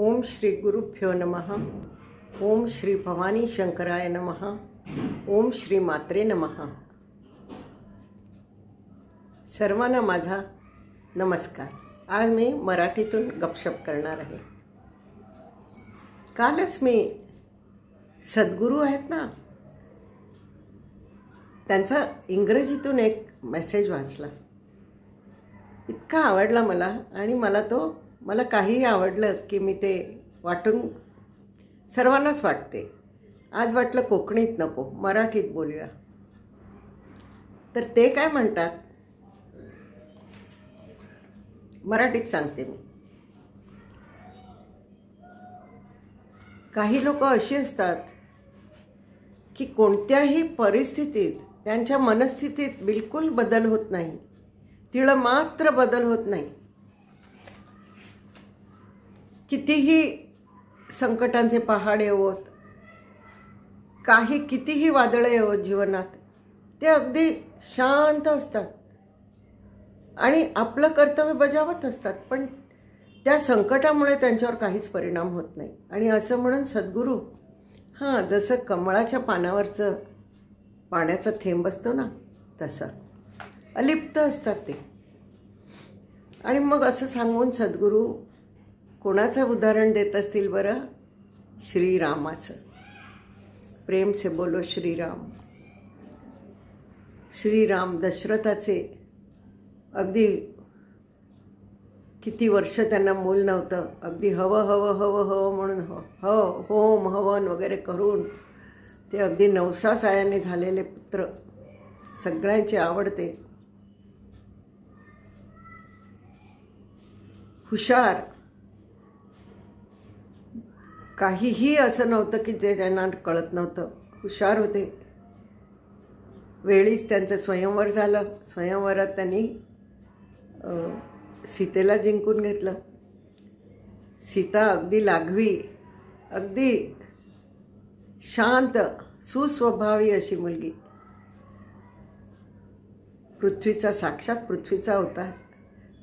ओम श्री गुरुभ्यो नम ओम श्री भवानी शंकराय नम ओम श्री मात्रे नम सर्वांना माझा नमस्कार आज मी मराठीतून गपशप करणार आहे कालच मी सद्गुरू आहेत ना त्यांचा इंग्रजीतून एक मेसेज वाचला इतका आवडला मला आणि मला तो मला काहीही आवडलं की मी ते वाटून सर्वांनाच वाटते आज वाटलं कोकणीत नको मराठीत बोलूया तर ते काय म्हणतात मराठीत सांगते मी काही लोक अशी असतात की कोणत्याही परिस्थितीत त्यांच्या मनस्थितीत बिलकुल बदल होत नाही तिळं मात्र बदल होत नाही कितीही संकटांचे पहाड येवत काही कितीही वादळं येवत जीवनात ते अगदी शांत असतात आणि आपलं कर्तव्य बजावत असतात पण त्या संकटामुळे त्यांच्यावर काहीच परिणाम होत नाही आणि असं म्हणून सद्गुरू हां जसं कमळाच्या पानावरचं पाण्याचा थेंब असतो ना तसं अलिप्त असतात ते आणि मग असं सांगून सद्गुरू कोणाचं उदाहरण देत असतील बरं श्रीरामाचं प्रेम से बोलो श्रीराम श्रीराम दशरथाचे अगदी किती वर्ष त्यांना मूल नव्हतं अगदी हव हव हव हव म्हणून ह होम हवन वगैरे करून ते अगदी नवसा सायाने झालेले पुत्र सगळ्यांचे आवडते हुशार काहीही असं नव्हतं की जे त्यांना कळत नव्हतं हुशार होते वेळीच त्यांचं स्वयंवर झालं स्वयंवरात त्यांनी सीतेला जिंकून घेतलं सीता अगदी लाघवी अगदी शांत सुस्वभावी अशी मुलगी पृथ्वीचा साक्षात पृथ्वीचा होता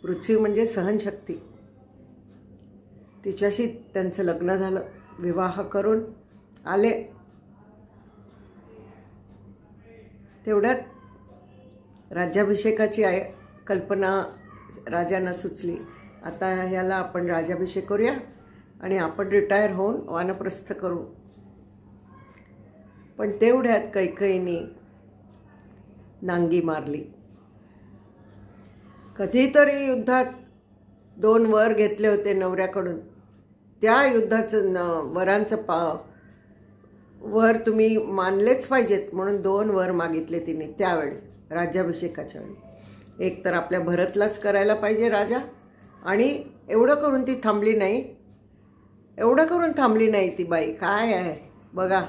पृथ्वी म्हणजे सहनशक्ती तिच्याशी त्यांचं लग्न झालं विवाह करून आले तेवढ्यात राज्याभिषेकाची आय कल्पना राजांना सुचली आता ह्याला आपण राजाभिषेक करूया आणि आपण रिटायर होऊन वानप्रस्थ करू पण तेवढ्यात कैकईनी नांगी मारली कधीतरी युद्धात दोन वर घेतले होते नवऱ्याकडून त्या युद्धाचं न वरांचं पा वर तुम्ही मानलेच पाहिजेत म्हणून दोन वर मागितले तिने त्यावेळी राज्याभिषेकाच्या वेळी एक तर आपल्या भरतलाच करायला पाहिजे राजा आणि एवढं करून ती थांबली नाही एवढं करून थांबली नाही ती बाई काय आहे बघा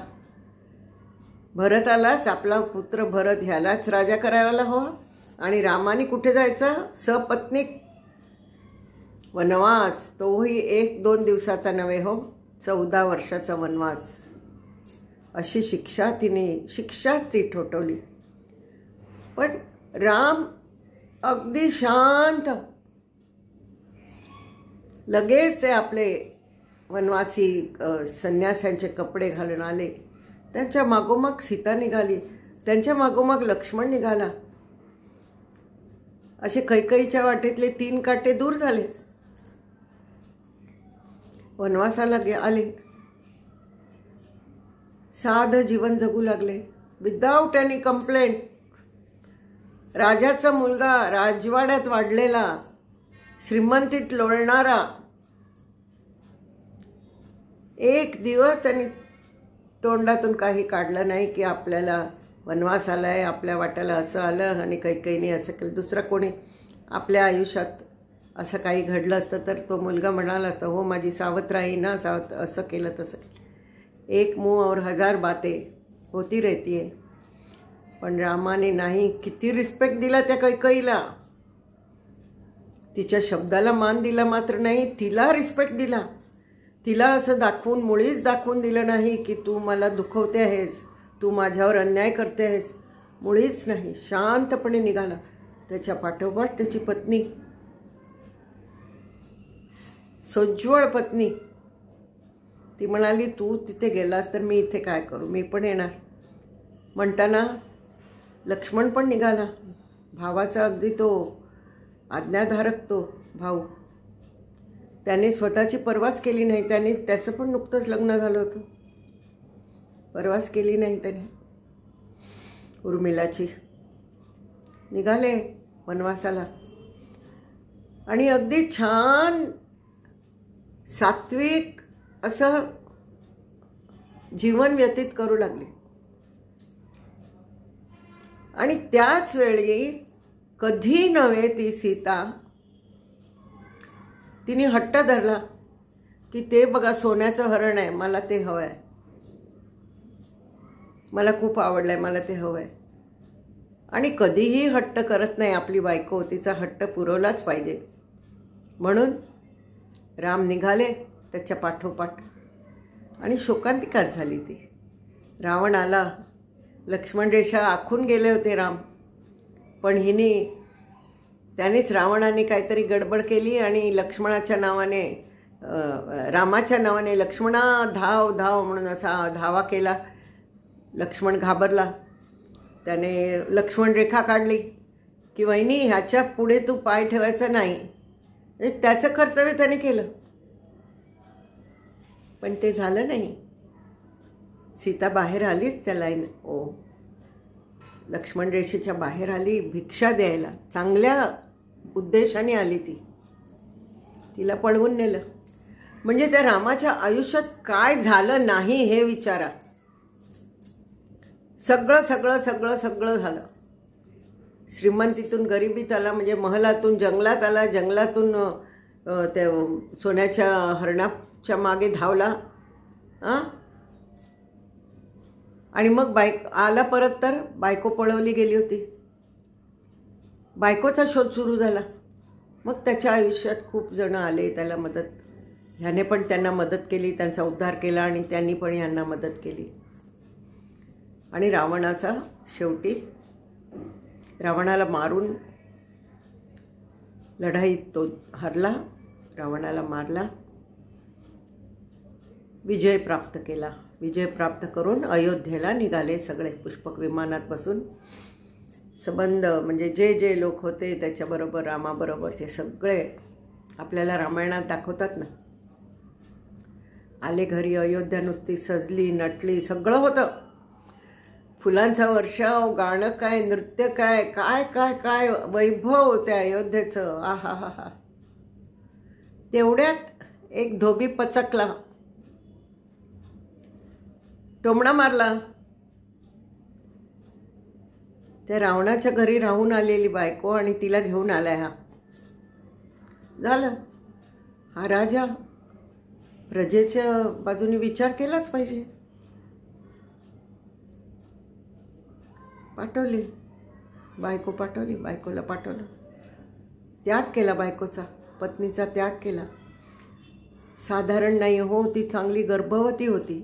भरतालाच आपला पुत्र भरत ह्यालाच राजा करायला हवा आणि रामाने कुठे जायचं सपत्नीक वनवास तोही एक दोन दिवसाचा नव्हे हो चौदा वर्षाचा वनवास अशी शिक्षा तिने शिक्षाच ती ठोठवली पण राम अगदी शांत लगेच ते आपले वनवासी संन्यासांचे कपडे घालून आले त्यांच्या मागोमाग सीता निघाली त्यांच्या मागोमाग लक्ष्मण निघाला असे कैकईच्या वाटेतले तीन काटे दूर झाले वनवासाला गे आले साधं जीवन जगू लागले विदाऊट एनी कंप्लेंट राजाचा मुलगा राजवाड्यात वाढलेला श्रीमंतीत लोळणारा एक दिवस त्यांनी तोंडातून काही काढलं नाही की आपल्याला वनवास आला आहे आपल्या वाट्याला असं आलं आणि काही काही नाही असं केलं दुसरं कोणी आपल्या आयुष्यात असं काही घडलं असतं तर तो मुलगा म्हणाला असता हो माझी सावत राही ना सावत असं केलं तसं केलं एक मू और हजार बाते होती रहती आहे पण रामाने नाही किती रिस्पेक्ट दिला त्या कैकईला तिच्या शब्दाला मान दिला मात्र नाही तिला रिस्पेक्ट दिला तिला असं दाखवून मुळीच दाखवून दिलं नाही की तू मला दुखवते आहेस तू माझ्यावर अन्याय करते आहेस मुळीच नाही शांतपणे निघाला त्याच्या पाठोपाठ त्याची पत्नी सोज्वळ पत्नी ती म्हणाली तू तिथे गेलास तर मी इथे काय करू मी पण येणार म्हणताना लक्ष्मण पण निघाला भावाचा अगदी तो आज्ञाधारक तो भाऊ त्याने स्वतःची परवाच केली नाही त्याने त्याचं पण नुकतंच लग्न झालं होतं परवाच केली नाही त्याने उर्मिलाची निघाले वनवासाला आणि अगदी छान सात्विक असं जीवन व्यतीत करू लागले आणि त्याच वेळी कधी नव्हे ती सीता तिने हट्ट धरला की ते बघा सोन्याचं हरण आहे मला ते हवं आहे मला खूप आवडलं आहे मला ते हवं आहे आणि कधीही हट्ट करत नाही आपली बायको तिचा हट्ट पुरवलाच पाहिजे म्हणून राम निघाले त्याच्या पाठोपाठ आणि शोकांतिकाच झाली ती रावण आला लक्ष्मण रेषा आखून गेले होते राम पण हिने त्यानेच रावणाने काहीतरी गडबड केली आणि लक्ष्मणाच्या नावाने रामाच्या नावाने लक्ष्मणा धाव धाव म्हणून असा धावा केला लक्ष्मण घाबरला त्याने लक्ष्मण रेखा काढली की वहिनी ह्याच्या पुढे तू पाय ठेवायचा नाही म्हणजे त्याचं कर्तव्य त्याने केलं पण ते झालं नाही सीता बाहेर आलीच त्या लाईन ओ लक्ष्मण रेषेच्या बाहेर आली भिक्षा द्यायला चांगल्या उद्देशाने आली ती तिला पळवून नेलं म्हणजे त्या रामाच्या आयुष्यात काय झालं नाही हे विचारा सगळं सगळं सगळं सगळं झालं श्रीमंतीतून गरिबीत आला म्हणजे महलातून जंगलात आला जंगलातून त्या सोन्याच्या हरणाच्या मागे धावला हां आणि मग बायक आला परत तर बायको पळवली गेली होती बायकोचा शोध सुरू झाला मग त्याच्या आयुष्यात खूप जणं आले त्याला मदत ह्याने पण त्यांना मदत केली त्यांचा उद्धार केला आणि त्यांनी पण यांना मदत केली आणि रावणाचा शेवटी रावणाला मारून लढाईत तो हरला रावणाला मारला विजय प्राप्त केला विजय प्राप्त करून अयोध्येला निघाले सगळे पुष्पक विमानात बसून संबंध म्हणजे जे जे लोक होते त्याच्याबरोबर रामाबरोबर ते सगळे आपल्याला रामायणात दाखवतात ना आले घरी अयोध्या नुसती सजली नटली सगळं होतं फुलांचा वर्षाव गाणं काय नृत्य काय काय काय काय वैभव त्या अयोध्येचं आ हा हा हा तेवढ्यात एक धोबी पचकला टोमणा मारला त्या रावणाच्या घरी राहून आलेली बायको आणि तिला घेऊन आलाय हा झालं हा राजा प्रजेच्या बाजूने विचार केलाच पाहिजे पाठवली बायको पाठवली बायकोला पाठवलं त्याग केला बायकोचा पत्नीचा त्याग केला साधारण नाही हो ती चांगली गर्भवती होती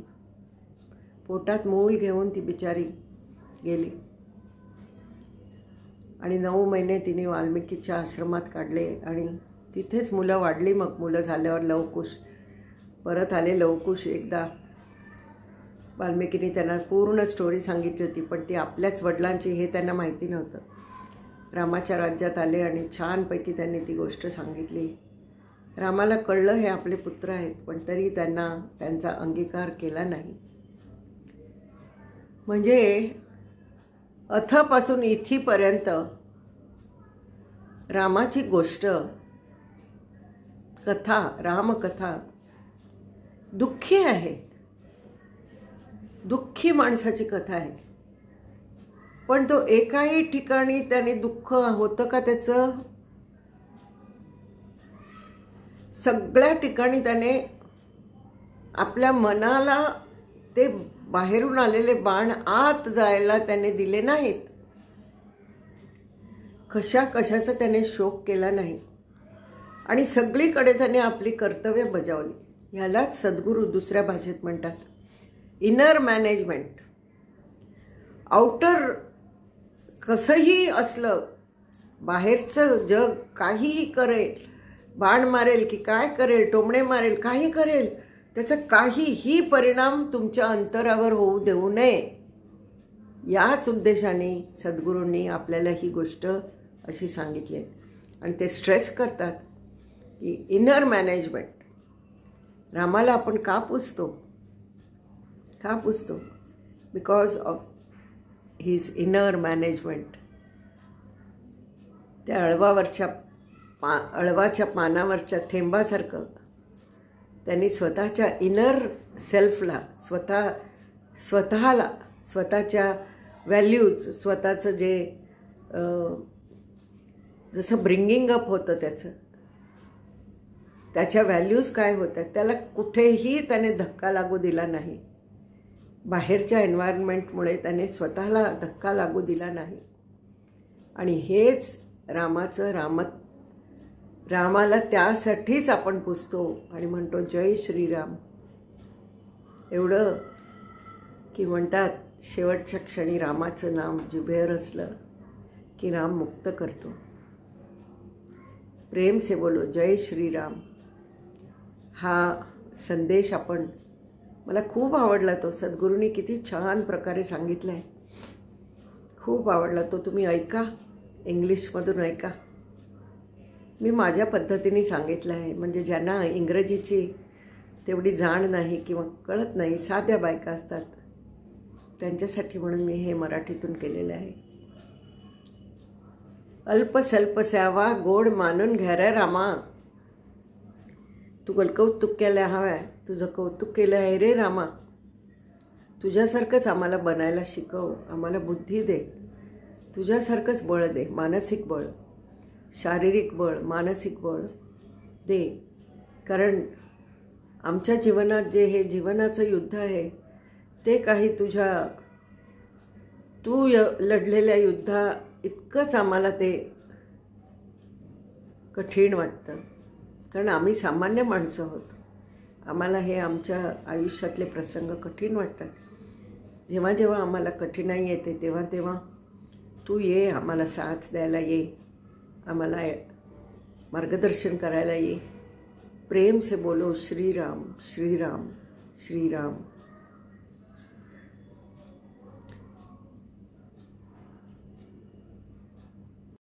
पोटात मूल घेऊन ती बिचारी गेली आणि नऊ महिने तिने वाल्मिकीच्या आश्रमात काढले आणि तिथेच मुलं वाढली मग मुलं झाल्यावर लवकुश परत आले लवकुश एकदा वाल्मिकीने त्यांना पूर्ण स्टोरी सांगितली होती पण ती आपल्याच वडिलांची हे त्यांना माहिती नव्हतं रामाच्या राज्यात आले आणि छानपैकी त्यांनी ती गोष्ट सांगितली रामाला कळलं हे आपले पुत्र आहेत पण तरी त्यांना त्यांचा अंगीकार केला नाही म्हणजे अथपासून इथीपर्यंत रामाची गोष्ट कथा रामकथा दुःखी आहे दुःखी माणसाची कथा आहे पण तो एकाही ठिकाणी त्याने दुःख होतं का त्याचं सगळ्या ठिकाणी त्याने आपल्या मनाला ते बाहेरून आलेले बाण आत जायला त्याने दिले नाहीत कशा कशाचा त्याने शोक केला नाही आणि सगळीकडे त्याने आपली कर्तव्य बजावली ह्यालाच सद्गुरू दुसऱ्या भाषेत म्हणतात इनर मॅनेजमेंट आउटर कसंही असलं बाहेरचं जग काहीही करेल बाण मारेल की काय करेल टोमणे मारेल काही करेल त्याचा काहीही परिणाम तुमच्या अंतरावर होऊ देऊ नये याच उद्देशाने सद्गुरूंनी आपल्याला ही गोष्ट अशी सांगितली आणि ते स्ट्रेस करतात की इनर मॅनेजमेंट रामाला आपण का पुसतो का पुसतो because of his inner management त्या अळवावरच्या पा अळवाच्या पानावरच्या थेंबासारखं त्यांनी स्वतःच्या इनर सेल्फला स्वतः स्वतःला स्वतःच्या व्हॅल्यूज स्वतःचं जे जसं ब्रिंगिंग अप होतं त्याचं त्याच्या व्हॅल्यूज काय होत्या त्याला कुठेही त्याने धक्का लागू दिला नाही बाहेरच्या एन्व्हायरमेंटमुळे त्याने स्वतःला धक्का लागू दिला नाही आणि हेच रामाचं रामत रामाला त्यासाठीच आपण पुसतो आणि म्हणतो जय श्रीराम एवढं की म्हणतात शेवटच्या क्षणी रामाचं नाम जुबेर असलं की राम मुक्त करतो प्रेम से बोलो जय श्रीराम हा संदेश आपण मला खूप आवडला तो सद्गुरूंनी किती छान प्रकारे सांगितलं आहे खूप आवडला तो तुम्ही ऐका इंग्लिशमधून ऐका मी माझ्या पद्धतीने सांगितलं आहे म्हणजे ज्यांना इंग्रजीची तेवढी जाण नाही किंवा कळत नाही साध्या बायका असतात त्यांच्यासाठी म्हणून मी हे मराठीतून केलेलं आहे अल्पसल्प स्यावा गोड मानून घ्या रामा तू गलकौतुक केल्या हव्या तुझं कौतुक केलं आहे रे रामा तुझ्यासारखंच आम्हाला बनायला शिकव आम्हाला बुद्धी दे तुझ्यासारखंच बळ दे मानसिक बळ शारीरिक बळ मानसिक बळ दे कारण आमच्या जीवनात जे हे जीवनाचं युद्ध आहे ते काही तुझ्या तू य लढलेल्या युद्धा इतकंच आम्हाला ते कठीण वाटतं कारण आम्ही सामान्य माणसं होतो आम्हाला हे आमच्या आयुष्यातले प्रसंग कठीण वाटतात जेव्हा जेव्हा आम्हाला कठीणाई येते तेव्हा तेव्हा तू ये आम्हाला साथ द्यायला ये आम्हाला मार्गदर्शन करायला ये प्रेम से बोलो श्रीराम श्रीराम श्रीराम